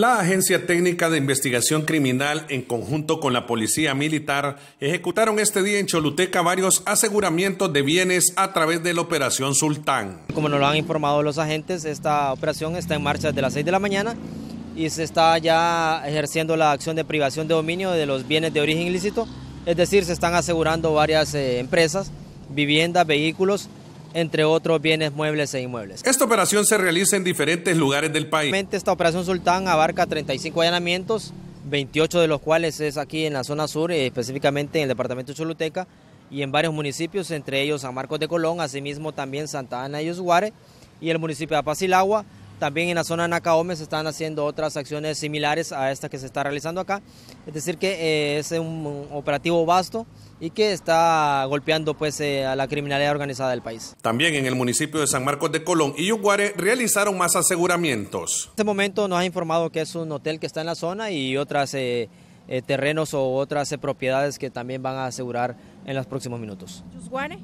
La Agencia Técnica de Investigación Criminal, en conjunto con la Policía Militar, ejecutaron este día en Choluteca varios aseguramientos de bienes a través de la Operación Sultán. Como nos lo han informado los agentes, esta operación está en marcha desde las 6 de la mañana y se está ya ejerciendo la acción de privación de dominio de los bienes de origen ilícito, es decir, se están asegurando varias eh, empresas, viviendas, vehículos entre otros bienes muebles e inmuebles. Esta operación se realiza en diferentes lugares del país. Esta operación Sultán abarca 35 allanamientos, 28 de los cuales es aquí en la zona sur, eh, específicamente en el departamento de Choluteca y en varios municipios, entre ellos San Marcos de Colón, asimismo también Santa Ana y Usuare y el municipio de Apacilagua también en la zona de se están haciendo otras acciones similares a esta que se está realizando acá. Es decir, que eh, es un operativo vasto y que está golpeando pues, eh, a la criminalidad organizada del país. También en el municipio de San Marcos de Colón y Yusguare realizaron más aseguramientos. En este momento nos ha informado que es un hotel que está en la zona y otras... Eh, terrenos o otras propiedades que también van a asegurar en los próximos minutos. ¿Yusguare?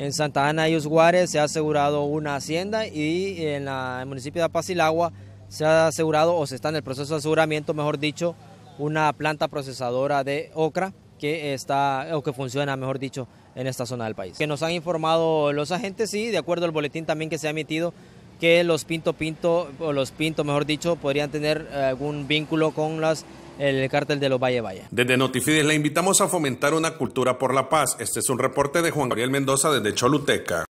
En Santa Ana y Usguárez se ha asegurado una hacienda y en la, el municipio de Apacilagua se ha asegurado o se está en el proceso de aseguramiento, mejor dicho, una planta procesadora de ocra que está o que funciona, mejor dicho, en esta zona del país. Que nos han informado los agentes, sí, de acuerdo al boletín también que se ha emitido, que los pinto pinto o los pinto, mejor dicho, podrían tener eh, algún vínculo con las el cártel de los Valle Valle. Desde Notifides le invitamos a fomentar una cultura por la paz. Este es un reporte de Juan Gabriel Mendoza desde Choluteca.